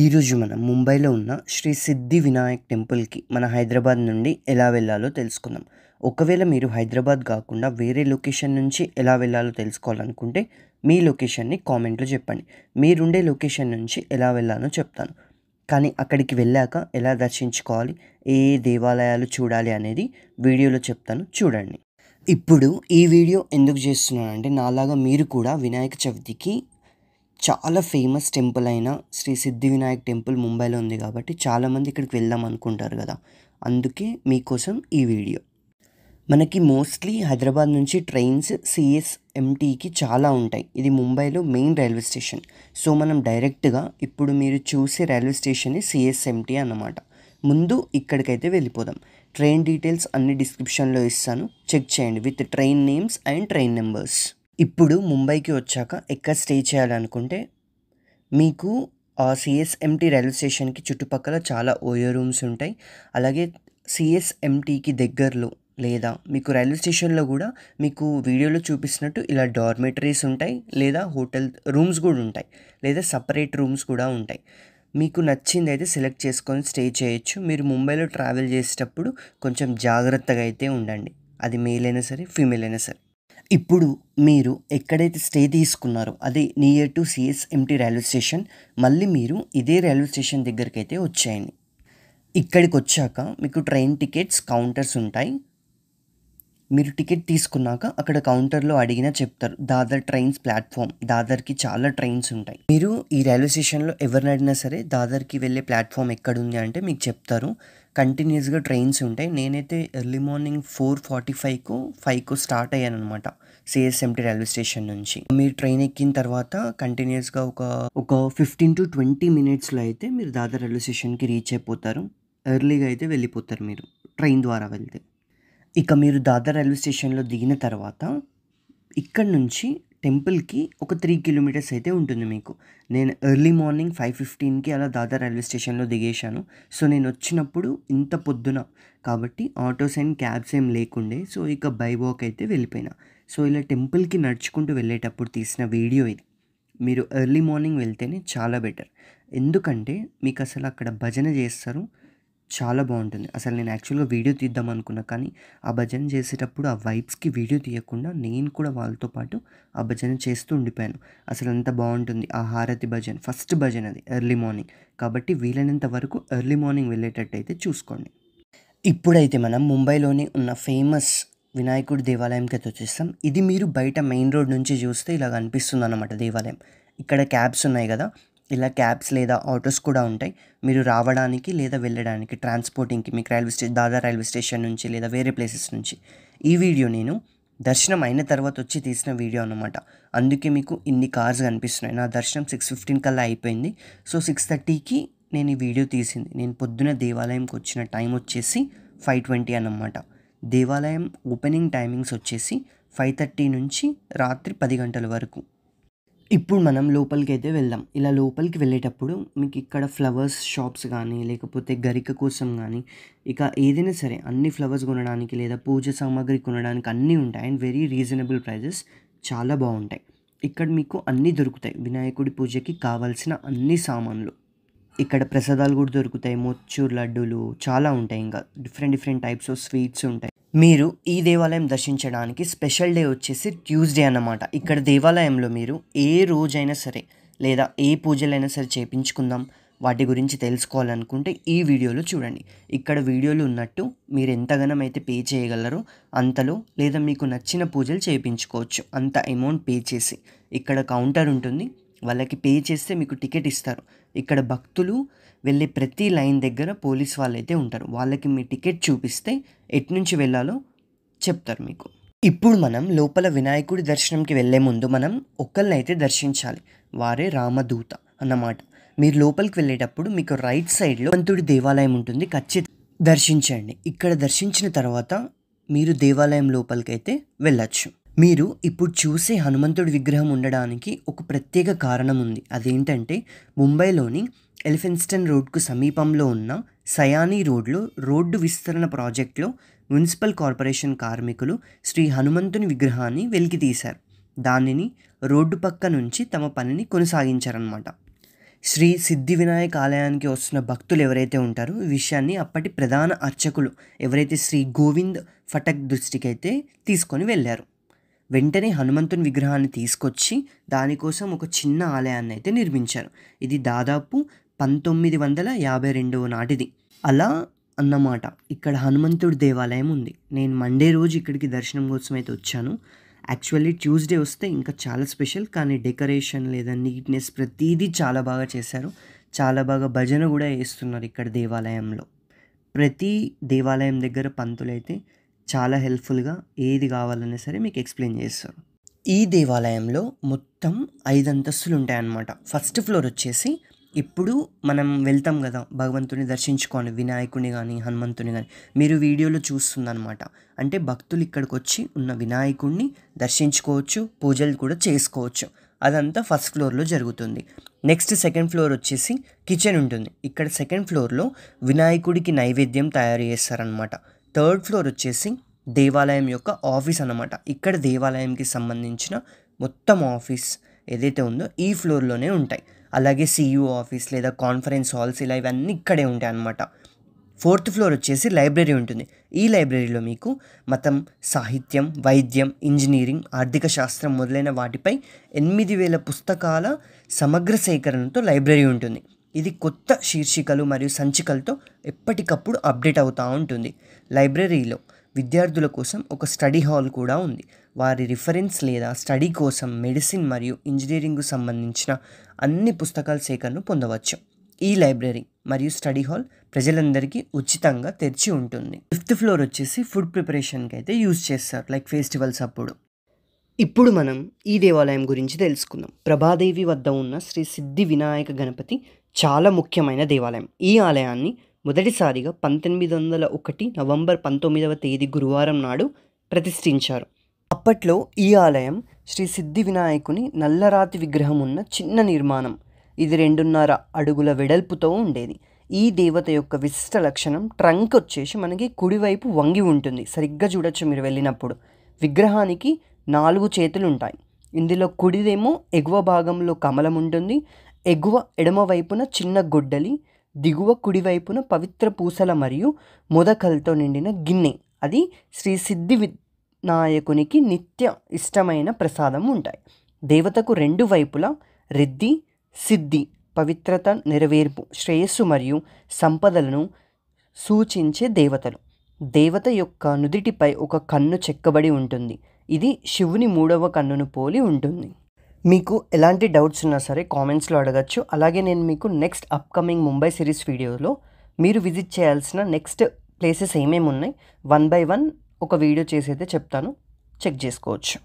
ఈరోజు మనం ముంబైలో ఉన్న శ్రీ సిద్ధి వినాయక్ టెంపుల్కి మన హైదరాబాద్ నుండి ఎలా వెళ్ళాలో తెలుసుకుందాం ఒకవేళ మీరు హైదరాబాద్ కాకుండా వేరే లొకేషన్ నుంచి ఎలా వెళ్ళాలో తెలుసుకోవాలనుకుంటే మీ లొకేషన్ని కామెంట్లో చెప్పండి మీరుండే లొకేషన్ నుంచి ఎలా వెళ్ళాలో చెప్తాను కానీ అక్కడికి వెళ్ళాక ఎలా దర్శించుకోవాలి ఏ దేవాలయాలు చూడాలి అనేది వీడియోలో చెప్తాను చూడండి ఇప్పుడు ఈ వీడియో ఎందుకు చేస్తున్నానంటే నాలాగా మీరు కూడా వినాయక చవితికి చాలా ఫేమస్ టెంపుల్ అయిన శ్రీ సిద్ధి వినాయక్ టెంపుల్ ముంబైలో ఉంది కాబట్టి చాలామంది ఇక్కడికి వెళ్దాం అనుకుంటారు కదా అందుకే మీకోసం ఈ వీడియో మనకి మోస్ట్లీ హైదరాబాద్ నుంచి ట్రైన్స్ సిఎస్ఎంటీకి చాలా ఉంటాయి ఇది ముంబైలో మెయిన్ రైల్వే స్టేషన్ సో మనం డైరెక్ట్గా ఇప్పుడు మీరు చూసే రైల్వే స్టేషన్ సిఎస్ఎంటీ అన్నమాట ముందు ఇక్కడికైతే వెళ్ళిపోదాం ట్రైన్ డీటెయిల్స్ అన్ని డిస్క్రిప్షన్లో ఇస్తాను చెక్ చేయండి with train names and train numbers ఇప్పుడు ముంబైకి వచ్చాక ఎక్కడ స్టే చేయాలనుకుంటే మీకు సిఎస్ఎంటీ రైల్వే స్టేషన్కి చుట్టుపక్కల చాలా ఓయో రూమ్స్ ఉంటాయి అలాగే సిఎస్ఎంటీకి దగ్గరలో లేదా మీకు రైల్వే స్టేషన్లో కూడా మీకు వీడియోలో చూపిస్తున్నట్టు ఇలా డార్మెటరీస్ ఉంటాయి లేదా హోటల్ రూమ్స్ కూడా ఉంటాయి లేదా సపరేట్ రూమ్స్ కూడా ఉంటాయి మీకు నచ్చింది అయితే సెలెక్ట్ చేసుకొని స్టే చేయొచ్చు మీరు ముంబైలో ట్రావెల్ చేసేటప్పుడు కొంచెం జాగ్రత్తగా అయితే ఉండండి అది మేల్ అయినా సరే ఫీమేల్ అయినా సరే ఇప్పుడు మీరు ఎక్కడైతే స్టే తీసుకున్నారో అదే near to CSMT railway station మళ్ళీ మీరు ఇదే రైల్వే స్టేషన్ దగ్గరికి అయితే వచ్చేయండి ఇక్కడికి వచ్చాక మీకు ట్రైన్ టికెట్స్ కౌంటర్స్ ఉంటాయి మీరు టికెట్ తీసుకున్నాక అక్కడ కౌంటర్లో అడిగినా చెప్తారు దాదర్ ట్రైన్స్ ప్లాట్ఫామ్ దాదర్కి చాలా ట్రైన్స్ ఉంటాయి మీరు ఈ రైల్వే స్టేషన్లో ఎవరిని అడిగినా సరే దాదర్కి వెళ్ళే ప్లాట్ఫామ్ ఎక్కడుంది అంటే మీకు చెప్తారు కంటిన్యూస్గా ట్రైన్స్ ఉంటాయి నేనైతే ఎర్లీ మార్నింగ్ ఫోర్ ఫార్టీ ఫైవ్కు ఫైవ్కు స్టార్ట్ అయ్యాను అనమాట సిఎస్ఎంటీ రైల్వే స్టేషన్ నుంచి మీరు ట్రైన్ ఎక్కిన తర్వాత కంటిన్యూస్గా ఒక ఒక ఫిఫ్టీన్ టు ట్వంటీ మినిట్స్లో అయితే మీరు దాదాపు రైల్వే స్టేషన్కి రీచ్ అయిపోతారు ఎర్లీగా అయితే వెళ్ళిపోతారు మీరు ట్రైన్ ద్వారా వెళ్తే ఇక మీరు దాదా రైల్వే స్టేషన్లో దిగిన తర్వాత ఇక్కడ నుంచి టెంపుల్కి ఒక త్రీ కిలోమీటర్స్ అయితే ఉంటుంది మీకు నేను ఎర్లీ మార్నింగ్ ఫైవ్ ఫిఫ్టీన్కి అలా దాదా రైల్వే స్టేషన్లో దిగేశాను సో నేను వచ్చినప్పుడు ఇంత పొద్దున కాబట్టి ఆటోస్ అండ్ క్యాబ్స్ ఏం లేకుండే సో ఇక బై వాక్ అయితే వెళ్ళిపోయినా సో ఇలా టెంపుల్కి నడుచుకుంటూ వెళ్ళేటప్పుడు తీసిన వీడియో ఇది మీరు ఎర్లీ మార్నింగ్ వెళ్తేనే చాలా బెటర్ ఎందుకంటే మీకు అసలు అక్కడ భజన చేస్తారు చాలా బాగుంటుంది అసలు నేను యాక్చువల్గా వీడియో తీద్దాం అనుకున్నా కానీ ఆ భజన చేసేటప్పుడు ఆ వైబ్స్కి వీడియో తీయకుండా నేను కూడా వాళ్ళతో పాటు ఆ భజన చేస్తూ ఉండిపోయాను అసలు ఎంత బాగుంటుంది ఆ హారతి భజన ఫస్ట్ భజన అది ఎర్లీ మార్నింగ్ కాబట్టి వీలైనంత వరకు ఎర్లీ మార్నింగ్ అయితే చూసుకోండి ఇప్పుడైతే మనం ముంబైలోని ఉన్న ఫేమస్ వినాయకుడి దేవాలయంకి అయితే వచ్చేస్తాం ఇది మీరు బయట మెయిన్ రోడ్ నుంచి చూస్తే ఇలా కనిపిస్తుంది అనమాట దేవాలయం ఇక్కడ క్యాబ్స్ ఉన్నాయి కదా ఇలా క్యాబ్స్ లేదా ఆటోస్ కూడా ఉంటాయి మీరు రావడానికి లేదా వెళ్ళడానికి ట్రాన్స్పోర్టింగ్కి మీకు railway station Dadar railway station నుంచి లేదా వేరే ప్లేసెస్ నుంచి ఈ వీడియో నేను దర్శనం అయిన తర్వాత వచ్చి తీసిన వీడియో అనమాట అందుకే మీకు ఇన్ని కార్స్ కనిపిస్తున్నాయి నా దర్శనం సిక్స్ ఫిఫ్టీన్ కల్లా అయిపోయింది సో సిక్స్ థర్టీకి నేను ఈ వీడియో తీసింది నేను పొద్దున దేవాలయంకి వచ్చిన టైం వచ్చేసి ఫైవ్ ట్వంటీ అనమాట దేవాలయం ఓపెనింగ్ టైమింగ్స్ వచ్చేసి ఫైవ్ థర్టీ నుంచి రాత్రి పది గంటల వరకు ఇప్పుడు మనం లోపలికి అయితే వెళ్దాం ఇలా లోపలికి వెళ్ళేటప్పుడు మీకు ఇక్కడ ఫ్లవర్స్ షాప్స్ కానీ లేకపోతే గరిక కోసం కానీ ఇక ఏదైనా సరే అన్ని ఫ్లవర్స్ కొనడానికి లేదా పూజ సామాగ్రి కొనడానికి అన్నీ ఉంటాయి అండ్ వెరీ రీజనబుల్ ప్రైజెస్ చాలా బాగుంటాయి ఇక్కడ మీకు అన్నీ దొరుకుతాయి వినాయకుడి పూజకి కావాల్సిన అన్ని సామాన్లు ఇక్కడ ప్రసాదాలు కూడా దొరుకుతాయి మొచ్చూరు లడ్డూలు చాలా ఉంటాయి ఇంకా different different types of sweets ఉంటాయి మీరు ఈ దేవాలయం దర్శించడానికి స్పెషల్ డే వచ్చేసి ట్యూస్డే అన్నమాట ఇక్కడ దేవాలయంలో మీరు ఏ రోజైనా సరే లేదా ఏ పూజలైనా సరే చేపించుకుందాం వాటి గురించి తెలుసుకోవాలనుకుంటే ఈ వీడియోలో చూడండి ఇక్కడ వీడియోలు ఉన్నట్టు మీరు ఎంతగానో అయితే పే చేయగలరో అంతలో లేదా మీకు నచ్చిన పూజలు చేయించుకోవచ్చు అంత అమౌంట్ పే చేసి ఇక్కడ కౌంటర్ ఉంటుంది వాళ్ళకి పే చేస్తే మీకు టికెట్ ఇస్తారు ఇక్కడ భక్తులు వెళ్ళే ప్రతి లైన్ దగ్గర పోలీస్ అయితే ఉంటారు వాళ్ళకి మీ టికెట్ చూపిస్తే ఎటు నుంచి వెళ్ళాలో చెప్తారు మీకు ఇప్పుడు మనం లోపల వినాయకుడి దర్శనంకి వెళ్ళే ముందు మనం ఒకళ్ళనైతే దర్శించాలి వారే రామదూత అన్నమాట మీరు లోపలికి వెళ్ళేటప్పుడు మీకు రైట్ సైడ్లో పంతుడి దేవాలయం ఉంటుంది ఖచ్చితంగా దర్శించండి ఇక్కడ దర్శించిన తర్వాత మీరు దేవాలయం లోపలికైతే వెళ్ళచ్చు మీరు ఇప్పుడు చూసే హనుమంతుడి విగ్రహం ఉండడానికి ఒక ప్రత్యేక కారణం ఉంది అదేంటంటే ముంబైలోని ఎలిఫెన్స్టన్ రోడ్కు సమీపంలో ఉన్న సయానీ రోడ్లో రోడ్డు విస్తరణ ప్రాజెక్టులో మున్సిపల్ కార్పొరేషన్ కార్మికులు శ్రీ హనుమంతుని విగ్రహాన్ని వెలికి తీశారు దానిని రోడ్డు పక్క నుంచి తమ పనిని కొనసాగించారనమాట శ్రీ సిద్ధి వినాయక ఆలయానికి వస్తున్న భక్తులు ఎవరైతే ఉంటారో ఈ విషయాన్ని అప్పటి ప్రధాన అర్చకులు ఎవరైతే శ్రీ గోవింద్ ఫటక్ దృష్టికైతే తీసుకొని వెళ్ళారు వెంటనే హనుమంతుని విగ్రహాన్ని తీసుకొచ్చి దానికోసం ఒక చిన్న ఆలయాన్ని అయితే నిర్మించారు ఇది దాదాపు పంతొమ్మిది వందల యాభై రెండవ నాటిది అలా అన్నమాట ఇక్కడ హనుమంతుడి దేవాలయం ఉంది నేను మండే రోజు ఇక్కడికి దర్శనం కోసం అయితే వచ్చాను యాక్చువల్లీ ట్యూస్డే వస్తే ఇంకా చాలా స్పెషల్ కానీ డెకరేషన్ లేదా నీట్నెస్ ప్రతిదీ చాలా బాగా చేశారు చాలా బాగా భజన కూడా వేస్తున్నారు ఇక్కడ దేవాలయంలో ప్రతి దేవాలయం దగ్గర పంతులు అయితే చాలా హెల్ప్ఫుల్గా ఏది కావాలన్నా సరే మీకు ఎక్స్ప్లెయిన్ చేస్తారు ఈ దేవాలయంలో మొత్తం ఐదు అంతస్తులు ఉంటాయన్నమాట ఫస్ట్ ఫ్లోర్ వచ్చేసి ఇప్పుడు మనం వెళ్తాం కదా భగవంతుని దర్శించుకోండి వినాయకుని కానీ హనుమంతుని కానీ మీరు వీడియోలో చూస్తుందన్నమాట అంటే భక్తులు ఇక్కడికి వచ్చి ఉన్న వినాయకుడిని దర్శించుకోవచ్చు పూజలు కూడా చేసుకోవచ్చు అదంతా ఫస్ట్ ఫ్లోర్లో జరుగుతుంది నెక్స్ట్ సెకండ్ ఫ్లోర్ వచ్చేసి కిచెన్ ఉంటుంది ఇక్కడ సెకండ్ ఫ్లోర్లో వినాయకుడికి నైవేద్యం తయారు చేస్తారనమాట థర్డ్ ఫ్లోర్ వచ్చేసి దేవాలయం యొక్క ఆఫీస్ అనమాట ఇక్కడ దేవాలయంకి సంబంధించిన మొత్తం ఆఫీస్ ఏదైతే ఉందో ఈ ఫ్లోర్లోనే ఉంటాయి అలాగే సీఈఓ ఆఫీస్ లేదా కాన్ఫరెన్స్ హాల్స్ ఇలా ఇవన్నీ ఇక్కడే ఉంటాయి అన్నమాట ఫోర్త్ ఫ్లోర్ వచ్చేసి లైబ్రరీ ఉంటుంది ఈ లైబ్రరీలో మీకు మతం సాహిత్యం వైద్యం ఇంజనీరింగ్ ఆర్థిక శాస్త్రం మొదలైన వాటిపై ఎనిమిది వేల పుస్తకాల సమగ్ర సేకరణతో లైబ్రరీ ఉంటుంది ఇది కొత్త శీర్షికలు మరియు సంచికలతో ఎప్పటికప్పుడు అప్డేట్ అవుతూ ఉంటుంది లైబ్రరీలో విద్యార్థుల కోసం ఒక స్టడీ హాల్ కూడా ఉంది వారి రిఫరెన్స్ లేదా స్టడీ కోసం మెడిసిన్ మరియు ఇంజనీరింగ్కు సంబంధించిన అన్ని పుస్తకాల సేకరణను పొందవచ్చు ఈ లైబ్రరీ మరియు స్టడీ హాల్ ప్రజలందరికీ ఉచితంగా తెరిచి ఉంటుంది ఫిఫ్త్ ఫ్లోర్ వచ్చేసి ఫుడ్ ప్రిపరేషన్కి అయితే యూజ్ చేస్తారు లైక్ ఫెస్టివల్స్ అప్పుడు ఇప్పుడు మనం ఈ దేవాలయం గురించి తెలుసుకుందాం ప్రభాదేవి వద్ద ఉన్న శ్రీ సిద్ధి వినాయక గణపతి చాలా ముఖ్యమైన దేవాలయం ఈ ఆలయాన్ని మొదటిసారిగా పంతొమ్మిది వందల ఒకటి నవంబర్ పంతొమ్మిదవ తేదీ గురువారం నాడు ప్రతిష్ఠించారు అప్పట్లో ఈ ఆలయం శ్రీ సిద్ధి వినాయకుని నల్లరాతి విగ్రహం ఉన్న చిన్న నిర్మాణం ఇది రెండున్నర అడుగుల వెడల్పుతో ఉండేది ఈ దేవత యొక్క విశిష్ట లక్షణం ట్రంక్ వచ్చేసి మనకి కుడివైపు వంగి ఉంటుంది సరిగ్గా చూడొచ్చు మీరు వెళ్ళినప్పుడు విగ్రహానికి నాలుగు చేతులు ఉంటాయి ఇందులో కుడిదేమో ఎగువ భాగంలో కమలం ఉంటుంది ఎగువ ఎడమవైపున చిన్న గొడ్డలి దిగువ కుడివైపున పవిత్ర పూసల మరియు మొదకలతో నిండిన గిన్నె అది శ్రీ సిద్ధి వినాయకునికి నిత్య ఇష్టమైన ప్రసాదం ఉంటాయి దేవతకు రెండు వైపులా రెద్ది సిద్ధి పవిత్రత నెరవేర్పు శ్రేయస్సు మరియు సంపదలను సూచించే దేవతలు దేవత యొక్క నుదిటిపై ఒక కన్ను చెక్కబడి ఉంటుంది ఇది శివుని మూడవ కన్నును పోలి ఉంటుంది మీకు ఎలాంటి డౌట్స్ ఉన్నా సరే కామెంట్స్లో అడగచ్చు అలాగే నేను మీకు నెక్స్ట్ అప్కమింగ్ ముంబై సిరీస్ వీడియోలో మీరు విజిట్ చేయాల్సిన నెక్స్ట్ ప్లేసెస్ ఏమేమి ఉన్నాయి వన్ బై వన్ ఒక వీడియో చేసి అయితే చెప్తాను చెక్ చేసుకోవచ్చు